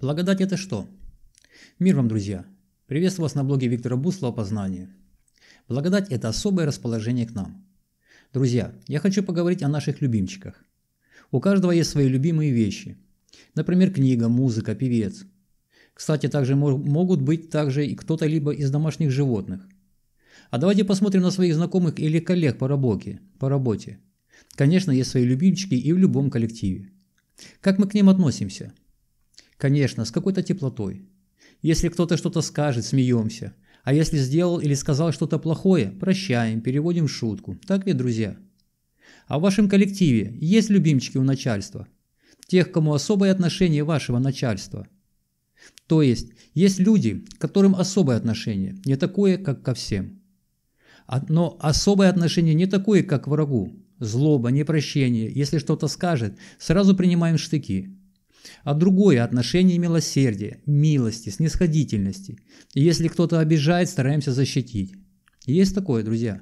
Благодать – это что? Мир вам, друзья! Приветствую вас на блоге Виктора Буслова «Познание». Благодать – это особое расположение к нам. Друзья, я хочу поговорить о наших любимчиках. У каждого есть свои любимые вещи. Например, книга, музыка, певец. Кстати, также могут быть также и кто-то либо из домашних животных. А давайте посмотрим на своих знакомых или коллег по работе. По работе. Конечно, есть свои любимчики и в любом коллективе. Как мы к ним относимся – Конечно, с какой-то теплотой. Если кто-то что-то скажет, смеемся. А если сделал или сказал что-то плохое, прощаем, переводим шутку. Так ведь, друзья? А в вашем коллективе есть любимчики у начальства? Тех, кому особое отношение вашего начальства? То есть, есть люди, которым особое отношение, не такое, как ко всем. А, но особое отношение не такое, как к врагу. Злоба, непрощение, если что-то скажет, сразу принимаем штыки а другое – отношение милосердия, милости, снисходительности. И если кто-то обижает, стараемся защитить. Есть такое, друзья?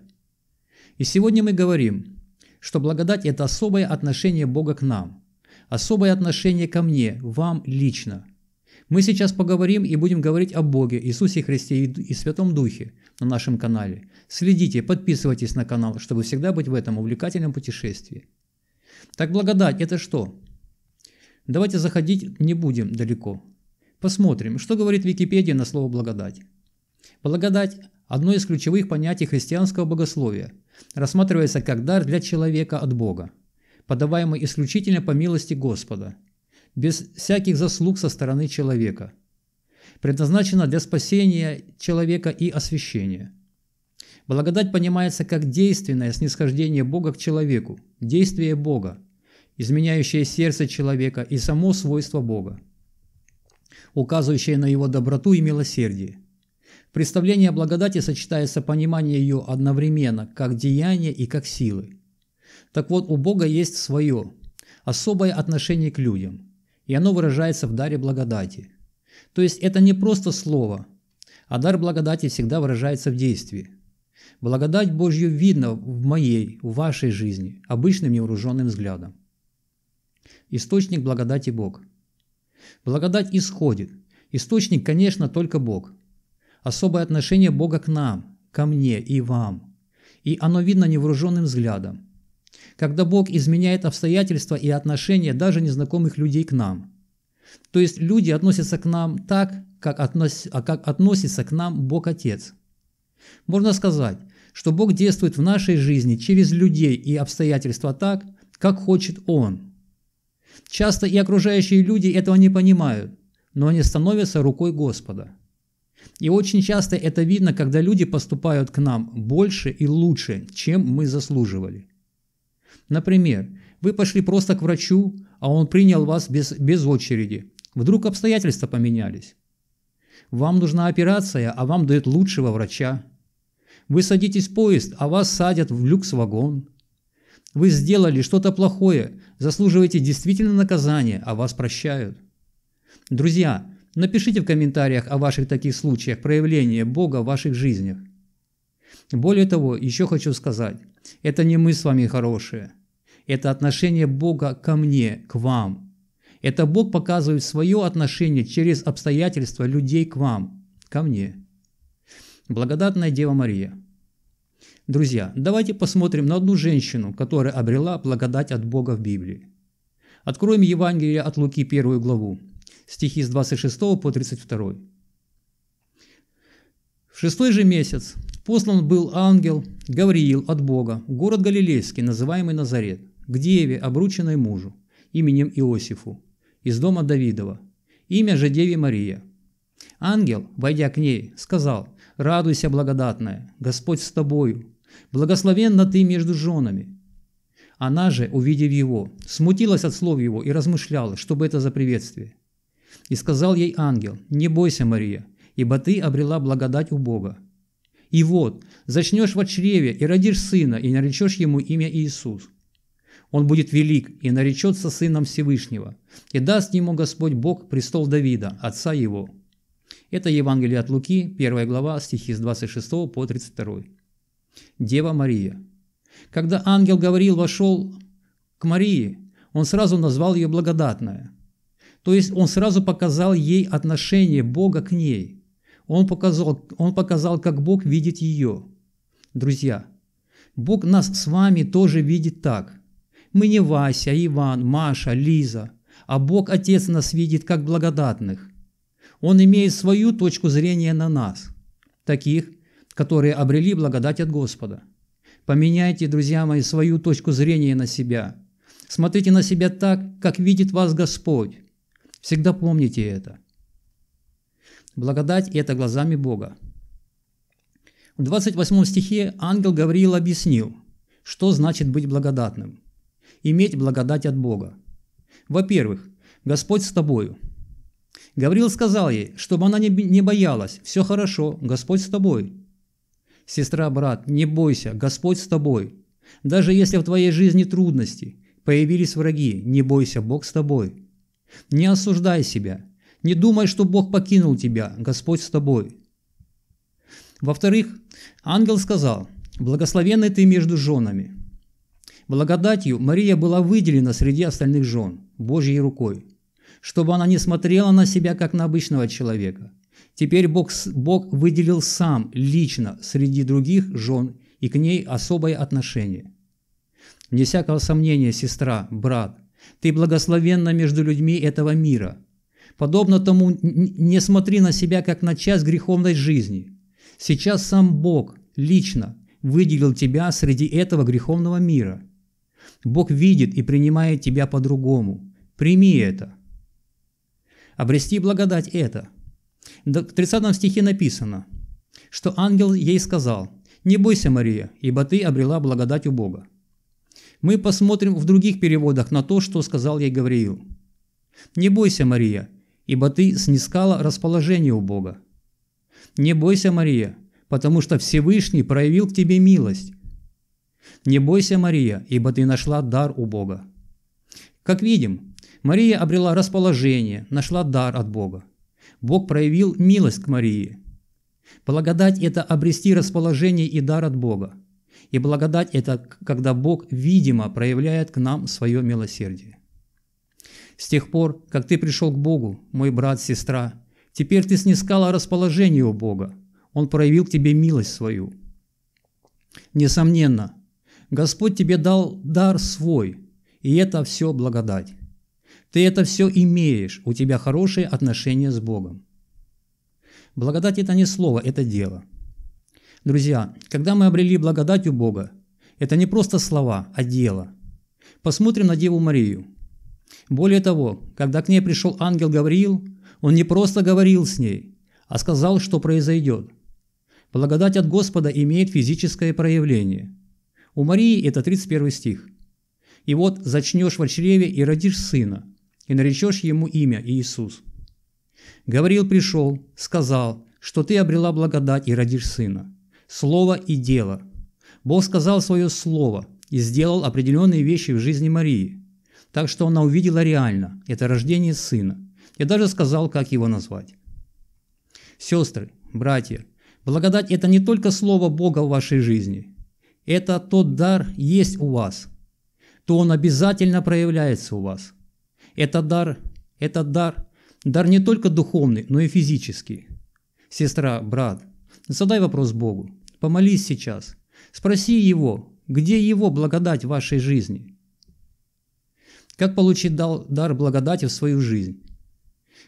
И сегодня мы говорим, что благодать – это особое отношение Бога к нам, особое отношение ко мне, вам лично. Мы сейчас поговорим и будем говорить о Боге, Иисусе Христе и Святом Духе на нашем канале. Следите, подписывайтесь на канал, чтобы всегда быть в этом увлекательном путешествии. Так благодать – это что? Давайте заходить не будем далеко. Посмотрим, что говорит Википедия на слово «благодать». Благодать – одно из ключевых понятий христианского богословия, рассматривается как дар для человека от Бога, подаваемый исключительно по милости Господа, без всяких заслуг со стороны человека, предназначена для спасения человека и освящения. Благодать понимается как действенное снисхождение Бога к человеку, действие Бога, изменяющее сердце человека и само свойство Бога, указывающее на его доброту и милосердие. Представление о благодати сочетается понимание ее одновременно, как деяния и как силы. Так вот, у Бога есть свое, особое отношение к людям, и оно выражается в даре благодати. То есть это не просто слово, а дар благодати всегда выражается в действии. Благодать Божью видно в моей, в вашей жизни, обычным невооруженным взглядом. Источник благодати Бог. Благодать исходит. Источник, конечно, только Бог. Особое отношение Бога к нам, ко мне и вам. И оно видно невооруженным взглядом. Когда Бог изменяет обстоятельства и отношения даже незнакомых людей к нам. То есть люди относятся к нам так, как, относ... А как относится к нам Бог Отец. Можно сказать, что Бог действует в нашей жизни через людей и обстоятельства так, как хочет Он – Часто и окружающие люди этого не понимают, но они становятся рукой Господа. И очень часто это видно, когда люди поступают к нам больше и лучше, чем мы заслуживали. Например, вы пошли просто к врачу, а он принял вас без, без очереди. Вдруг обстоятельства поменялись. Вам нужна операция, а вам дают лучшего врача. Вы садитесь в поезд, а вас садят в люкс-вагон. Вы сделали что-то плохое, заслуживаете действительно наказания, а вас прощают. Друзья, напишите в комментариях о ваших таких случаях проявления Бога в ваших жизнях. Более того, еще хочу сказать, это не мы с вами хорошие. Это отношение Бога ко мне, к вам. Это Бог показывает свое отношение через обстоятельства людей к вам, ко мне. Благодатная Дева Мария – Друзья, давайте посмотрим на одну женщину, которая обрела благодать от Бога в Библии. Откроем Евангелие от Луки 1 главу, стихи с 26 по 32. В шестой же месяц послан был ангел Гавриил от Бога в город Галилейский, называемый Назарет, к деве, обрученной мужу, именем Иосифу, из дома Давидова, имя же деви Мария. Ангел, войдя к ней, сказал, «Радуйся, благодатная, Господь с тобою, Благословенна ты между женами». Она же, увидев его, смутилась от слов его и размышляла, что бы это за приветствие. И сказал ей ангел, «Не бойся, Мария, ибо ты обрела благодать у Бога. И вот, зачнешь в чреве и родишь сына, и наречешь ему имя Иисус. Он будет велик и наречется сыном Всевышнего, и даст ему Господь Бог престол Давида, отца его». Это Евангелие от Луки, 1 глава, стихи с 26 по 32. Дева Мария. Когда ангел говорил, вошел к Марии, он сразу назвал ее благодатная. То есть он сразу показал ей отношение Бога к ней. Он показал, он показал, как Бог видит ее. Друзья, Бог нас с вами тоже видит так. Мы не Вася, Иван, Маша, Лиза, а Бог Отец нас видит как благодатных. Он имеет свою точку зрения на нас, таких, которые обрели благодать от Господа. Поменяйте, друзья мои, свою точку зрения на себя. Смотрите на себя так, как видит вас Господь. Всегда помните это. Благодать – это глазами Бога. В 28 стихе ангел Гавриил объяснил, что значит быть благодатным. Иметь благодать от Бога. Во-первых, Господь с тобою. Гавриил сказал ей, чтобы она не боялась, все хорошо, Господь с тобой. Сестра, брат, не бойся, Господь с тобой. Даже если в твоей жизни трудности, появились враги, не бойся, Бог с тобой. Не осуждай себя. Не думай, что Бог покинул тебя, Господь с тобой. Во-вторых, ангел сказал, «Благословенный ты между женами». Благодатью Мария была выделена среди остальных жен, Божьей рукой, чтобы она не смотрела на себя, как на обычного человека, Теперь Бог, Бог выделил сам, лично, среди других жен, и к ней особое отношение. Не всякого сомнения, сестра, брат, ты благословенна между людьми этого мира. Подобно тому, не смотри на себя, как на часть греховной жизни. Сейчас сам Бог лично выделил тебя среди этого греховного мира. Бог видит и принимает тебя по-другому. Прими это. Обрести благодать это – в 30 стихе написано, что ангел ей сказал, «Не бойся, Мария, ибо ты обрела благодать у Бога». Мы посмотрим в других переводах на то, что сказал ей Гавриил. «Не бойся, Мария, ибо ты снискала расположение у Бога». «Не бойся, Мария, потому что Всевышний проявил к тебе милость». «Не бойся, Мария, ибо ты нашла дар у Бога». Как видим, Мария обрела расположение, нашла дар от Бога. Бог проявил милость к Марии. Благодать – это обрести расположение и дар от Бога. И благодать – это когда Бог, видимо, проявляет к нам свое милосердие. С тех пор, как ты пришел к Богу, мой брат, сестра, теперь ты снискала расположение у Бога. Он проявил к тебе милость свою. Несомненно, Господь тебе дал дар свой, и это все благодать. Ты это все имеешь, у тебя хорошие отношения с Богом. Благодать – это не слово, это дело. Друзья, когда мы обрели благодать у Бога, это не просто слова, а дело. Посмотрим на Деву Марию. Более того, когда к ней пришел ангел Гавриил, он не просто говорил с ней, а сказал, что произойдет. Благодать от Господа имеет физическое проявление. У Марии это 31 стих. «И вот зачнешь в чреве и родишь сына, и наречешь ему имя Иисус. Гавриил пришел, сказал, что ты обрела благодать и родишь сына. Слово и дело. Бог сказал свое слово и сделал определенные вещи в жизни Марии. Так что она увидела реально – это рождение сына. Я даже сказал, как его назвать. Сестры, братья, благодать – это не только слово Бога в вашей жизни. Это тот дар есть у вас, то он обязательно проявляется у вас – это дар, это дар. Дар не только духовный, но и физический. Сестра, брат, задай вопрос Богу. Помолись сейчас. Спроси Его, где Его благодать в вашей жизни? Как получить дар благодати в свою жизнь?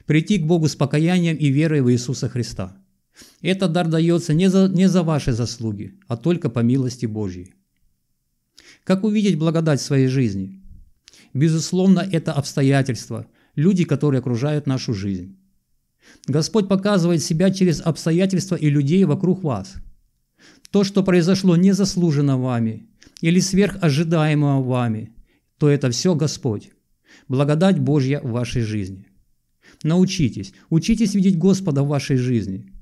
Прийти к Богу с покаянием и верой в Иисуса Христа. Этот дар дается не за, не за ваши заслуги, а только по милости Божьей. Как увидеть благодать в своей жизни? Безусловно, это обстоятельства, люди, которые окружают нашу жизнь. Господь показывает себя через обстоятельства и людей вокруг вас. То, что произошло незаслуженно вами или сверхожидаемо вами, то это все Господь. Благодать Божья в вашей жизни. Научитесь, учитесь видеть Господа в вашей жизни.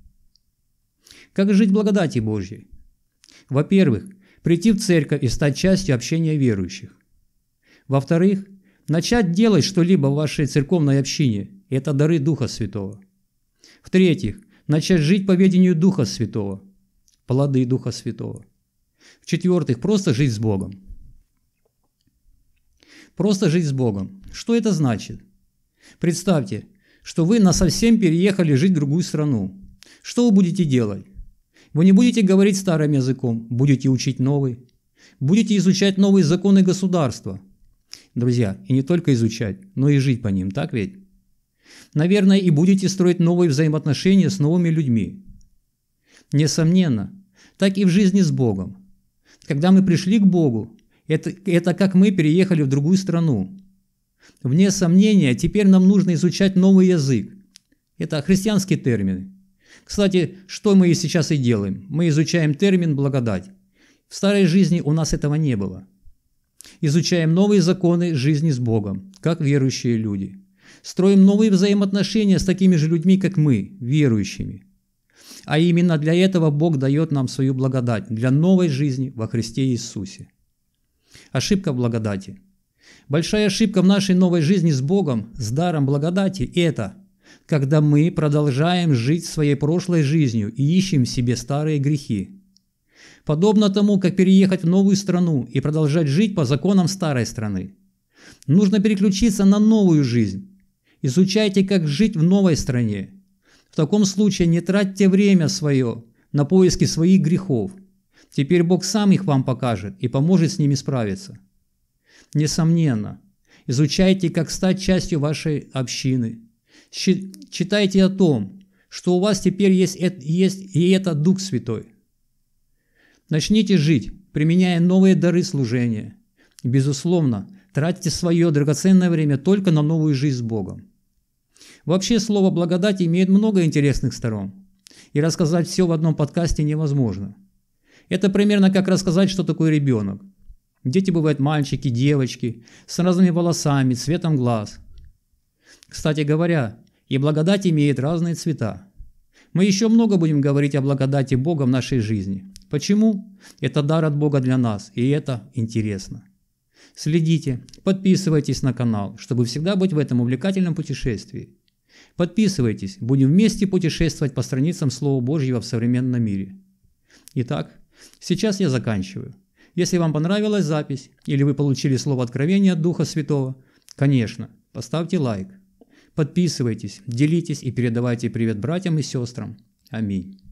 Как жить благодати Божьей? Во-первых, прийти в церковь и стать частью общения верующих. Во-вторых, начать делать что-либо в вашей церковной общине – это дары Духа Святого. В-третьих, начать жить по ведению Духа Святого – плоды Духа Святого. В-четвертых, просто жить с Богом. Просто жить с Богом. Что это значит? Представьте, что вы насовсем переехали жить в другую страну. Что вы будете делать? Вы не будете говорить старым языком, будете учить новый. Будете изучать новые законы государства – друзья, и не только изучать, но и жить по ним, так ведь? Наверное, и будете строить новые взаимоотношения с новыми людьми. Несомненно, так и в жизни с Богом. Когда мы пришли к Богу, это, это как мы переехали в другую страну. Вне сомнения, теперь нам нужно изучать новый язык. Это христианские термины. Кстати, что мы и сейчас и делаем? Мы изучаем термин «благодать». В старой жизни у нас этого не было – Изучаем новые законы жизни с Богом, как верующие люди. Строим новые взаимоотношения с такими же людьми, как мы, верующими. А именно для этого Бог дает нам свою благодать, для новой жизни во Христе Иисусе. Ошибка в благодати. Большая ошибка в нашей новой жизни с Богом, с даром благодати – это когда мы продолжаем жить своей прошлой жизнью и ищем себе старые грехи, подобно тому, как переехать в новую страну и продолжать жить по законам старой страны. Нужно переключиться на новую жизнь. Изучайте, как жить в новой стране. В таком случае не тратьте время свое на поиски своих грехов. Теперь Бог сам их вам покажет и поможет с ними справиться. Несомненно, изучайте, как стать частью вашей общины. Читайте о том, что у вас теперь есть, есть и этот Дух Святой. Начните жить, применяя новые дары служения. Безусловно, тратите свое драгоценное время только на новую жизнь с Богом. Вообще слово «благодать» имеет много интересных сторон, и рассказать все в одном подкасте невозможно. Это примерно как рассказать, что такое ребенок. Дети бывают мальчики, девочки, с разными волосами, цветом глаз. Кстати говоря, и благодать имеет разные цвета. Мы еще много будем говорить о благодати Бога в нашей жизни – Почему? Это дар от Бога для нас, и это интересно. Следите, подписывайтесь на канал, чтобы всегда быть в этом увлекательном путешествии. Подписывайтесь, будем вместе путешествовать по страницам Слова Божьего в современном мире. Итак, сейчас я заканчиваю. Если вам понравилась запись или вы получили слово откровения от Духа Святого, конечно, поставьте лайк. Подписывайтесь, делитесь и передавайте привет братьям и сестрам. Аминь.